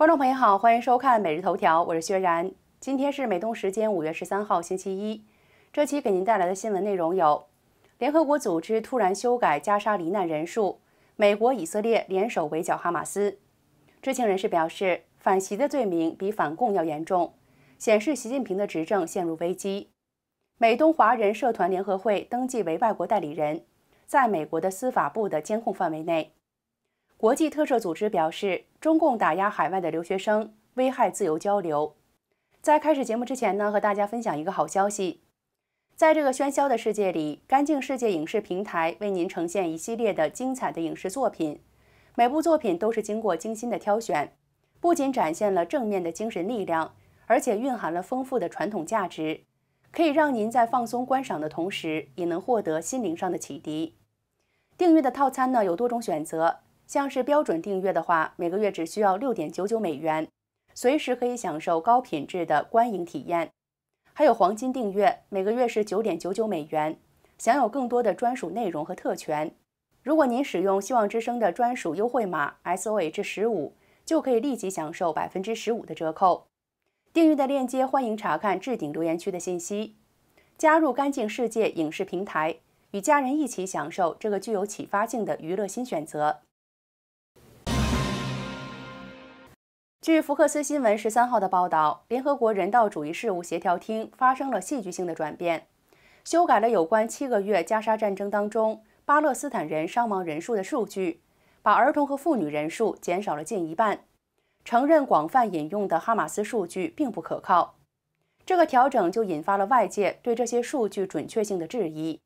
观众朋友好，欢迎收看《每日头条》，我是薛然。今天是美东时间五月十三号星期一，这期给您带来的新闻内容有：联合国组织突然修改加沙罹难人数；美国以色列联手围剿哈马斯；知情人士表示，反袭的罪名比反共要严重，显示习近平的执政陷入危机；美东华人社团联合会登记为外国代理人，在美国的司法部的监控范围内。国际特赦组织表示，中共打压海外的留学生，危害自由交流。在开始节目之前呢，和大家分享一个好消息。在这个喧嚣的世界里，干净世界影视平台为您呈现一系列的精彩的影视作品，每部作品都是经过精心的挑选，不仅展现了正面的精神力量，而且蕴含了丰富的传统价值，可以让您在放松观赏的同时，也能获得心灵上的启迪。订阅的套餐呢，有多种选择。像是标准订阅的话，每个月只需要六点九九美元，随时可以享受高品质的观影体验。还有黄金订阅，每个月是九点九九美元，享有更多的专属内容和特权。如果您使用希望之声的专属优惠码 S O H 十五，就可以立即享受百分之十五的折扣。订阅的链接欢迎查看置顶留言区的信息。加入干净世界影视平台，与家人一起享受这个具有启发性的娱乐新选择。据福克斯新闻十三号的报道，联合国人道主义事务协调厅发生了戏剧性的转变，修改了有关七个月加沙战争当中巴勒斯坦人伤亡人数的数据，把儿童和妇女人数减少了近一半，承认广泛引用的哈马斯数据并不可靠。这个调整就引发了外界对这些数据准确性的质疑。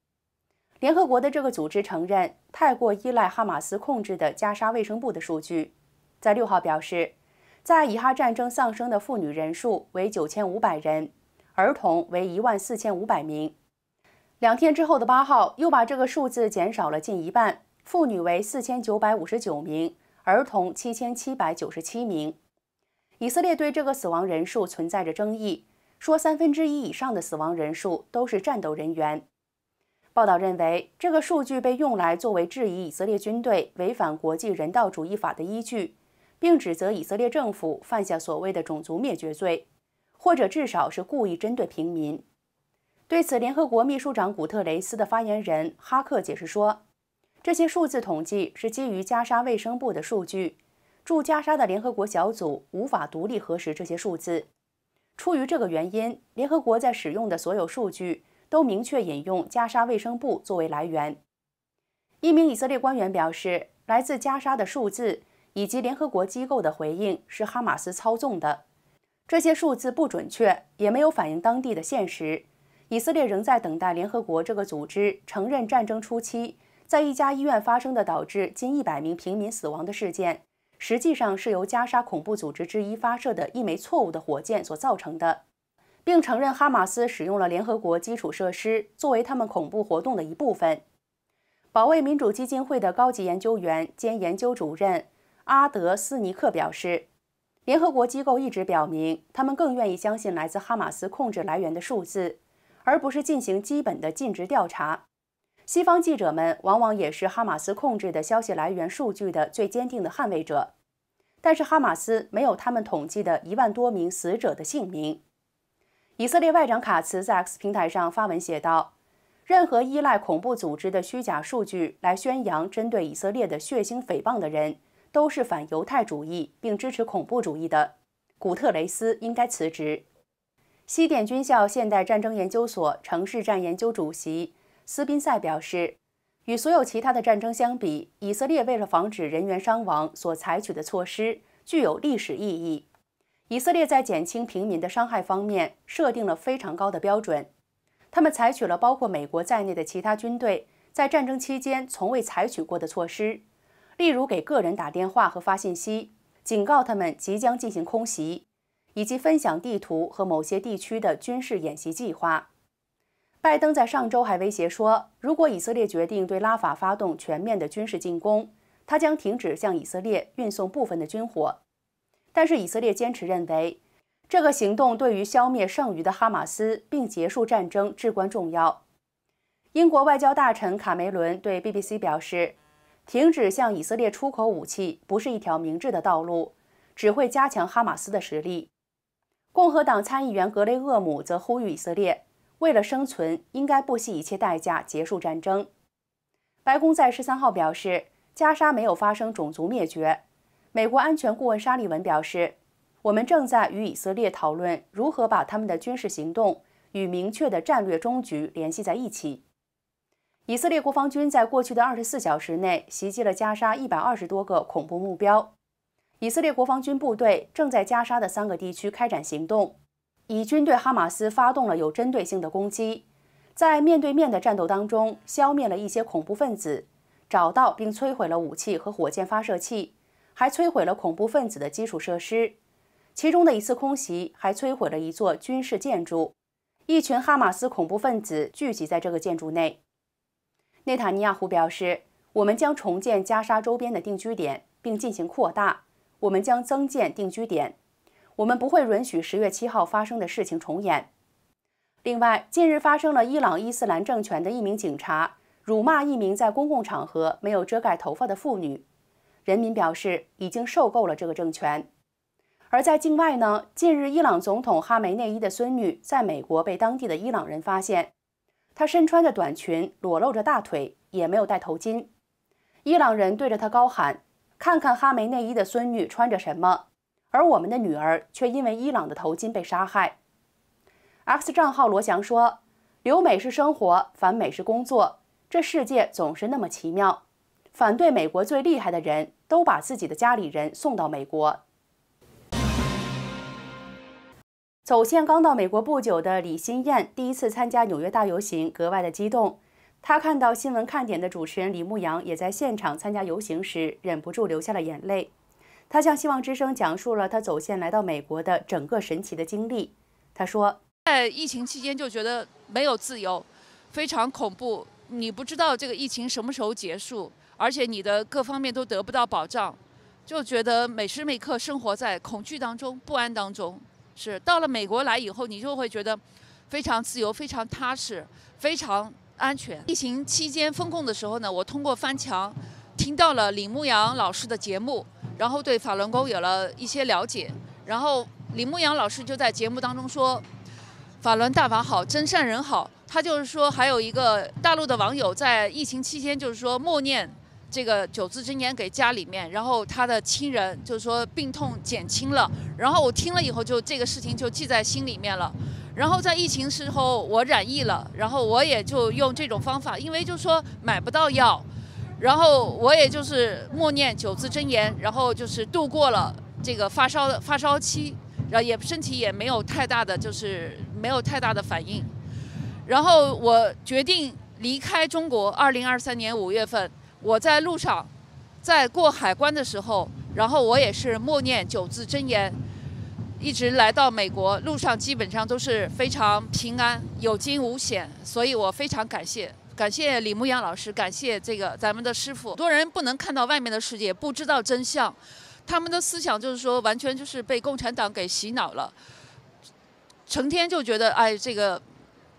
联合国的这个组织承认，太过依赖哈马斯控制的加沙卫生部的数据，在六号表示。在以哈战争丧生的妇女人数为九千五百人，儿童为一万四千五百名。两天之后的八号，又把这个数字减少了近一半，妇女为四千九百五十九名，儿童七千七百九十七名。以色列对这个死亡人数存在着争议，说三分之一以上的死亡人数都是战斗人员。报道认为，这个数据被用来作为质疑以色列军队违反国际人道主义法的依据。并指责以色列政府犯下所谓的种族灭绝罪，或者至少是故意针对平民。对此，联合国秘书长古特雷斯的发言人哈克解释说：“这些数字统计是基于加沙卫生部的数据，驻加沙的联合国小组无法独立核实这些数字。出于这个原因，联合国在使用的所有数据都明确引用加沙卫生部作为来源。”一名以色列官员表示：“来自加沙的数字。”以及联合国机构的回应是哈马斯操纵的，这些数字不准确，也没有反映当地的现实。以色列仍在等待联合国这个组织承认，战争初期在一家医院发生的导致近一百名平民死亡的事件，实际上是由加沙恐怖组织之一发射的一枚错误的火箭所造成的，并承认哈马斯使用了联合国基础设施作为他们恐怖活动的一部分。保卫民主基金会的高级研究员兼研究主任。阿德斯尼克表示，联合国机构一直表明，他们更愿意相信来自哈马斯控制来源的数字，而不是进行基本的尽职调查。西方记者们往往也是哈马斯控制的消息来源数据的最坚定的捍卫者。但是，哈马斯没有他们统计的一万多名死者的姓名。以色列外长卡茨在 X 平台上发文写道：“任何依赖恐怖组织的虚假数据来宣扬针对以色列的血腥诽谤的人。”都是反犹太主义并支持恐怖主义的，古特雷斯应该辞职。西点军校现代战争研究所城市战研究主席斯宾塞表示，与所有其他的战争相比，以色列为了防止人员伤亡所采取的措施具有历史意义。以色列在减轻平民的伤害方面设定了非常高的标准，他们采取了包括美国在内的其他军队在战争期间从未采取过的措施。例如给个人打电话和发信息，警告他们即将进行空袭，以及分享地图和某些地区的军事演习计划。拜登在上周还威胁说，如果以色列决定对拉法发动全面的军事进攻，他将停止向以色列运送部分的军火。但是以色列坚持认为，这个行动对于消灭剩余的哈马斯并结束战争至关重要。英国外交大臣卡梅伦对 BBC 表示。停止向以色列出口武器不是一条明智的道路，只会加强哈马斯的实力。共和党参议员格雷厄姆则呼吁以色列，为了生存，应该不惜一切代价结束战争。白宫在十三号表示，加沙没有发生种族灭绝。美国安全顾问沙利文表示，我们正在与以色列讨论如何把他们的军事行动与明确的战略终局联系在一起。以色列国防军在过去的二十四小时内袭击了加沙一百二十多个恐怖目标。以色列国防军部队正在加沙的三个地区开展行动，以军对哈马斯发动了有针对性的攻击，在面对面的战斗当中消灭了一些恐怖分子，找到并摧毁了武器和火箭发射器，还摧毁了恐怖分子的基础设施。其中的一次空袭还摧毁了一座军事建筑，一群哈马斯恐怖分子聚集在这个建筑内。内塔尼亚胡表示：“我们将重建加沙周边的定居点，并进行扩大。我们将增建定居点，我们不会允许十月七号发生的事情重演。”另外，近日发生了伊朗伊斯兰政权的一名警察辱骂一名在公共场合没有遮盖头发的妇女，人民表示已经受够了这个政权。而在境外呢？近日，伊朗总统哈梅内伊的孙女在美国被当地的伊朗人发现。她身穿着短裙，裸露着大腿，也没有戴头巾。伊朗人对着她高喊：“看看哈梅内伊的孙女穿着什么，而我们的女儿却因为伊朗的头巾被杀害。”X 账号罗翔说：“留美是生活，反美是工作。这世界总是那么奇妙，反对美国最厉害的人都把自己的家里人送到美国。”走线刚到美国不久的李新燕，第一次参加纽约大游行，格外的激动。她看到新闻看点的主持人李牧阳也在现场参加游行时，忍不住流下了眼泪。她向希望之声讲述了她走线来到美国的整个神奇的经历。她说，在疫情期间就觉得没有自由，非常恐怖。你不知道这个疫情什么时候结束，而且你的各方面都得不到保障，就觉得每时每刻生活在恐惧当中、不安当中。是到了美国来以后，你就会觉得非常自由、非常踏实、非常安全。疫情期间封控的时候呢，我通过翻墙听到了李牧阳老师的节目，然后对法轮功有了一些了解。然后李牧阳老师就在节目当中说：“法轮大法好，真善人好。”他就是说，还有一个大陆的网友在疫情期间就是说默念。这个九字真言给家里面，然后他的亲人就是说病痛减轻了。然后我听了以后，就这个事情就记在心里面了。然后在疫情时候我染疫了，然后我也就用这种方法，因为就说买不到药，然后我也就是默念九字真言，然后就是度过了这个发烧的发烧期，然后也身体也没有太大的就是没有太大的反应。然后我决定离开中国，二零二三年五月份。我在路上，在过海关的时候，然后我也是默念九字真言，一直来到美国，路上基本上都是非常平安，有惊无险，所以我非常感谢，感谢李牧阳老师，感谢这个咱们的师傅。很多人不能看到外面的世界，不知道真相，他们的思想就是说，完全就是被共产党给洗脑了，成天就觉得哎这个。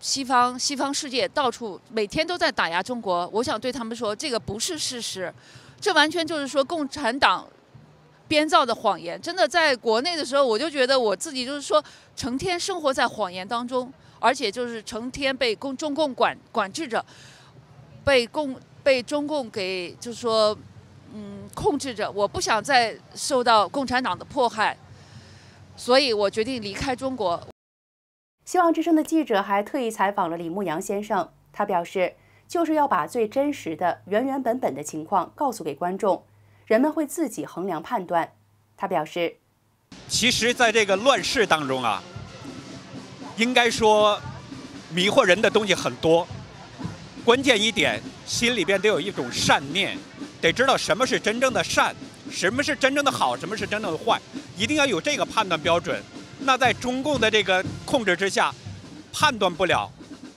西方西方世界到处每天都在打压中国，我想对他们说，这个不是事实，这完全就是说共产党编造的谎言。真的在国内的时候，我就觉得我自己就是说成天生活在谎言当中，而且就是成天被共中共管管制着，被共被中共给就是说嗯控制着。我不想再受到共产党的迫害，所以我决定离开中国。希望之声的记者还特意采访了李牧阳先生，他表示，就是要把最真实的、原原本本的情况告诉给观众，人们会自己衡量判断。他表示，其实在这个乱世当中啊，应该说迷惑人的东西很多，关键一点，心里边得有一种善念，得知道什么是真正的善，什么是真正的好，什么是真正的坏，一定要有这个判断标准。那在中共的这个控制之下，判断不了，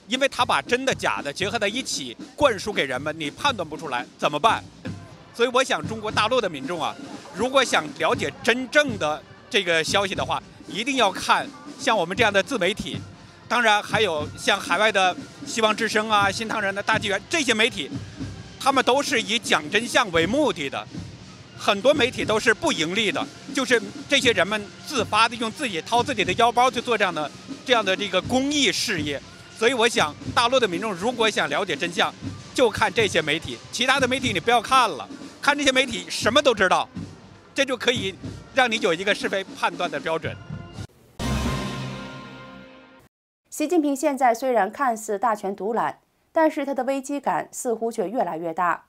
因为他把真的假的结合在一起灌输给人们，你判断不出来怎么办？所以我想，中国大陆的民众啊，如果想了解真正的这个消息的话，一定要看像我们这样的自媒体，当然还有像海外的希望之声啊、新唐人的大纪元这些媒体，他们都是以讲真相为目的的。很多媒体都是不盈利的，就是这些人们自发的用自己掏自己的腰包去做这样的、这样的这个公益事业。所以我想，大陆的民众如果想了解真相，就看这些媒体，其他的媒体你不要看了。看这些媒体什么都知道，这就可以让你有一个是非判断的标准。习近平现在虽然看似大权独揽，但是他的危机感似乎却越来越大。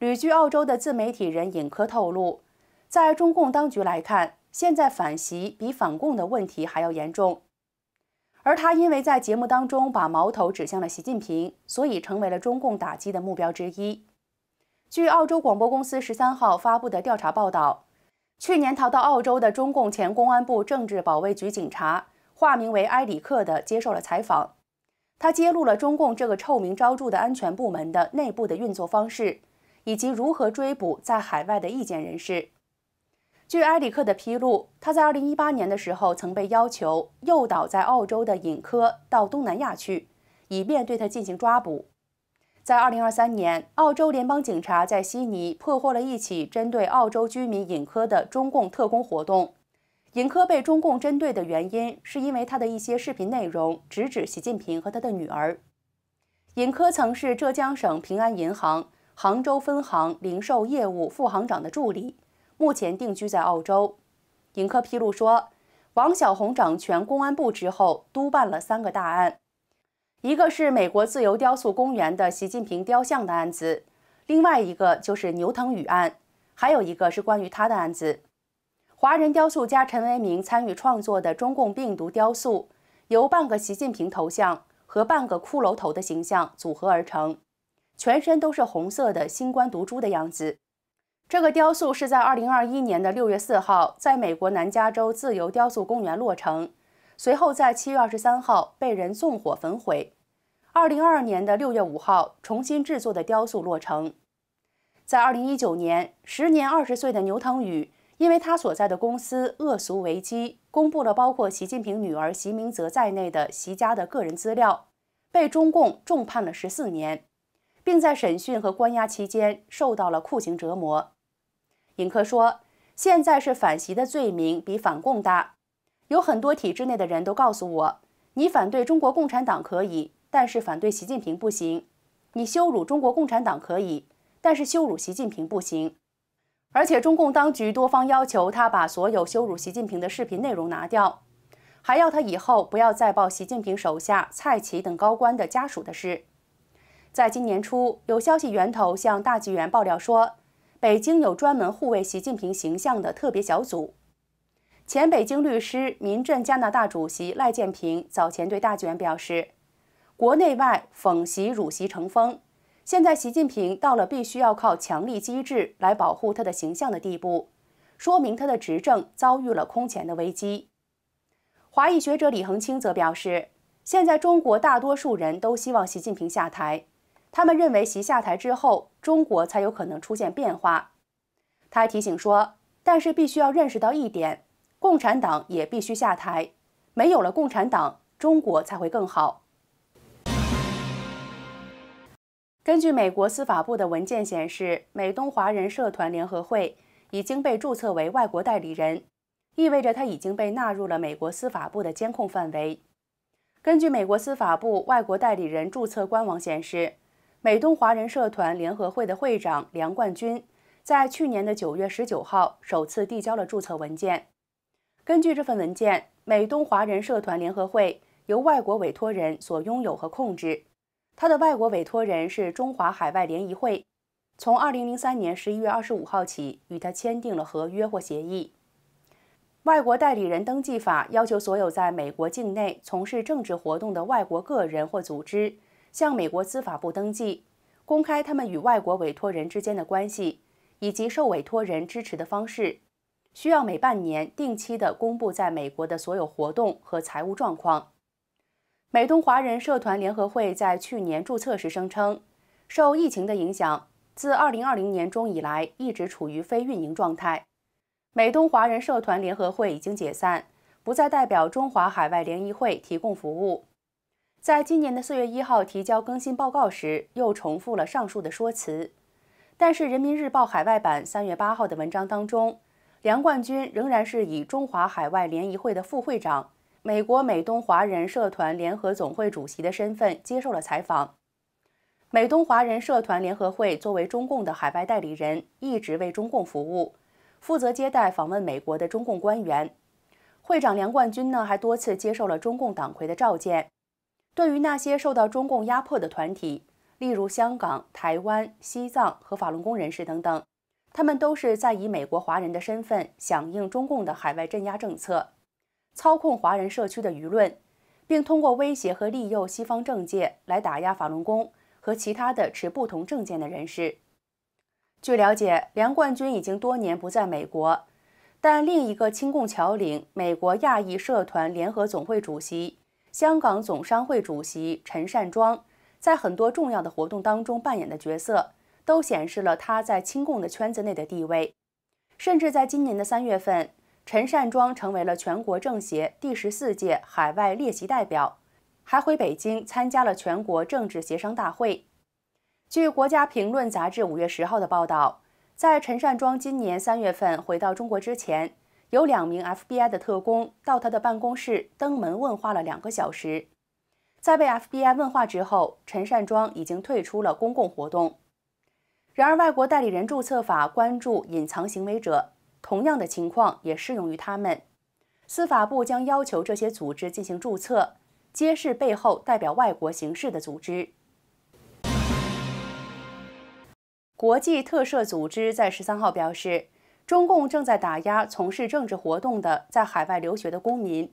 旅居澳洲的自媒体人尹科透露，在中共当局来看，现在反袭比反共的问题还要严重。而他因为在节目当中把矛头指向了习近平，所以成为了中共打击的目标之一。据澳洲广播公司十三号发布的调查报道，去年逃到澳洲的中共前公安部政治保卫局警察，化名为埃里克的接受了采访，他揭露了中共这个臭名昭著的安全部门的内部的运作方式。以及如何追捕在海外的意见人士。据埃里克的披露，他在2018年的时候曾被要求诱导在澳洲的尹科到东南亚去，以便对他进行抓捕。在2023年，澳洲联邦警察在悉尼破获了一起针对澳洲居民尹科的中共特工活动。尹科被中共针对的原因是因为他的一些视频内容直指习近平和他的女儿。尹科曾是浙江省平安银行。杭州分行零售业务副行长的助理，目前定居在澳洲。尹克披露说，王晓红掌权公安部之后，督办了三个大案，一个是美国自由雕塑公园的习近平雕像的案子，另外一个就是牛腾宇案，还有一个是关于他的案子。华人雕塑家陈为明参与创作的中共病毒雕塑，由半个习近平头像和半个骷髅头的形象组合而成。全身都是红色的新冠毒株的样子。这个雕塑是在二零二一年的六月四号在美国南加州自由雕塑公园落成，随后在七月二十三号被人纵火焚毁。二零二二年的六月五号，重新制作的雕塑落成。在二零一九年，时年二十岁的牛腾宇，因为他所在的公司恶俗危机公布了包括习近平女儿习明泽在内的习家的个人资料，被中共重判了十四年。并在审讯和关押期间受到了酷刑折磨。尹克说：“现在是反习的罪名比反共大，有很多体制内的人都告诉我，你反对中国共产党可以，但是反对习近平不行；你羞辱中国共产党可以，但是羞辱习近平不行。而且中共当局多方要求他把所有羞辱习近平的视频内容拿掉，还要他以后不要再报习近平手下蔡奇等高官的家属的事。”在今年初，有消息源头向大纪元爆料说，北京有专门护卫习近平形象的特别小组。前北京律师、民政加拿大主席赖建平早前对大纪元表示，国内外讽习辱习成风，现在习近平到了必须要靠强力机制来保护他的形象的地步，说明他的执政遭遇了空前的危机。华裔学者李恒清则表示，现在中国大多数人都希望习近平下台。他们认为，习下台之后，中国才有可能出现变化。他提醒说：“但是必须要认识到一点，共产党也必须下台，没有了共产党，中国才会更好。”根据美国司法部的文件显示，美东华人社团联合会已经被注册为外国代理人，意味着它已经被纳入了美国司法部的监控范围。根据美国司法部外国代理人注册官网显示，美东华人社团联合会的会长梁冠军，在去年的九月十九号首次递交了注册文件。根据这份文件，美东华人社团联合会由外国委托人所拥有和控制，他的外国委托人是中华海外联谊会，从二零零三年十一月二十五号起与他签订了合约或协议。外国代理人登记法要求所有在美国境内从事政治活动的外国个人或组织。向美国司法部登记，公开他们与外国委托人之间的关系以及受委托人支持的方式，需要每半年定期的公布在美国的所有活动和财务状况。美东华人社团联合会在去年注册时声称，受疫情的影响，自2020年中以来一直处于非运营状态。美东华人社团联合会已经解散，不再代表中华海外联谊会提供服务。在今年的四月一号提交更新报告时，又重复了上述的说辞。但是，《人民日报》海外版三月八号的文章当中，梁冠军仍然是以中华海外联谊会的副会长、美国美东华人社团联合总会主席的身份接受了采访。美东华人社团联合会作为中共的海外代理人，一直为中共服务，负责接待访问美国的中共官员。会长梁冠军呢，还多次接受了中共党魁的召见。对于那些受到中共压迫的团体，例如香港、台湾、西藏和法轮功人士等等，他们都是在以美国华人的身份响应中共的海外镇压政策，操控华人社区的舆论，并通过威胁和利诱西方政界来打压法轮功和其他的持不同政见的人士。据了解，梁冠军已经多年不在美国，但另一个亲共侨领、美国亚裔社团联合总会主席。香港总商会主席陈善庄在很多重要的活动当中扮演的角色，都显示了他在亲共的圈子内的地位。甚至在今年的三月份，陈善庄成为了全国政协第十四届海外列席代表，还回北京参加了全国政治协商大会。据《国家评论》杂志五月十号的报道，在陈善庄今年三月份回到中国之前，有两名 FBI 的特工到他的办公室登门问话了两个小时。在被 FBI 问话之后，陈善庄已经退出了公共活动。然而，外国代理人注册法关注隐藏行为者，同样的情况也适用于他们。司法部将要求这些组织进行注册，揭示背后代表外国形式的组织。国际特赦组织在十三号表示。中共正在打压从事政治活动的在海外留学的公民。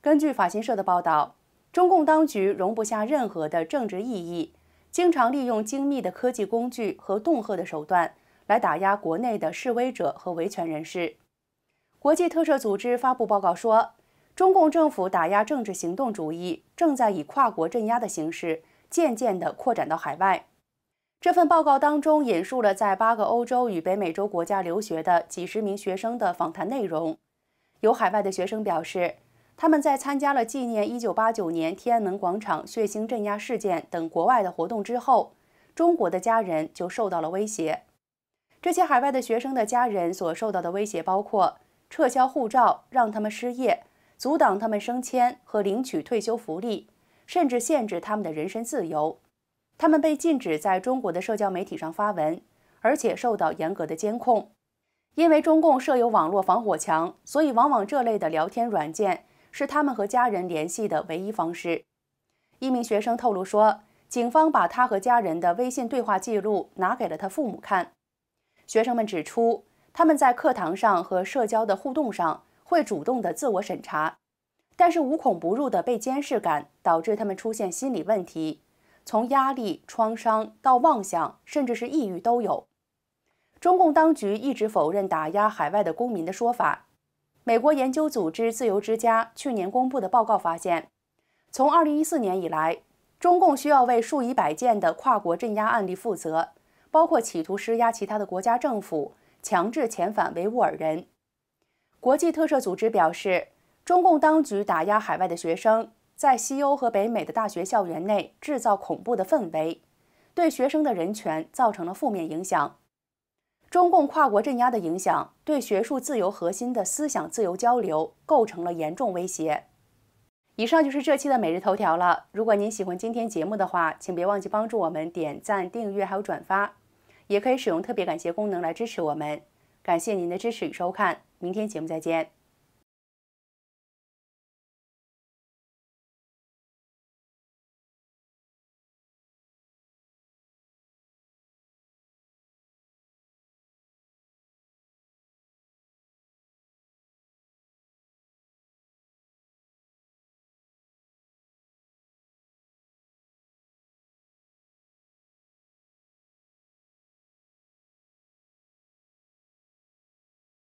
根据法新社的报道，中共当局容不下任何的政治意义，经常利用精密的科技工具和恫吓的手段来打压国内的示威者和维权人士。国际特赦组织发布报告说，中共政府打压政治行动主义正在以跨国镇压的形式，渐渐地扩展到海外。这份报告当中引述了在八个欧洲与北美洲国家留学的几十名学生的访谈内容。有海外的学生表示，他们在参加了纪念1989年天安门广场血腥镇压事件等国外的活动之后，中国的家人就受到了威胁。这些海外的学生的家人所受到的威胁包括撤销护照，让他们失业，阻挡他们升迁和领取退休福利，甚至限制他们的人身自由。他们被禁止在中国的社交媒体上发文，而且受到严格的监控，因为中共设有网络防火墙，所以往往这类的聊天软件是他们和家人联系的唯一方式。一名学生透露说，警方把他和家人的微信对话记录拿给了他父母看。学生们指出，他们在课堂上和社交的互动上会主动的自我审查，但是无孔不入的被监视感导致他们出现心理问题。从压力、创伤到妄想，甚至是抑郁都有。中共当局一直否认打压海外的公民的说法。美国研究组织自由之家去年公布的报告发现，从2014年以来，中共需要为数以百件的跨国镇压案例负责，包括企图施压其他的国家政府，强制遣返维吾尔人。国际特赦组织表示，中共当局打压海外的学生。在西欧和北美的大学校园内制造恐怖的氛围，对学生的人权造成了负面影响。中共跨国镇压的影响，对学术自由核心的思想自由交流构成了严重威胁。以上就是这期的每日头条了。如果您喜欢今天节目的话，请别忘记帮助我们点赞、订阅还有转发，也可以使用特别感谢功能来支持我们。感谢您的支持与收看，明天节目再见。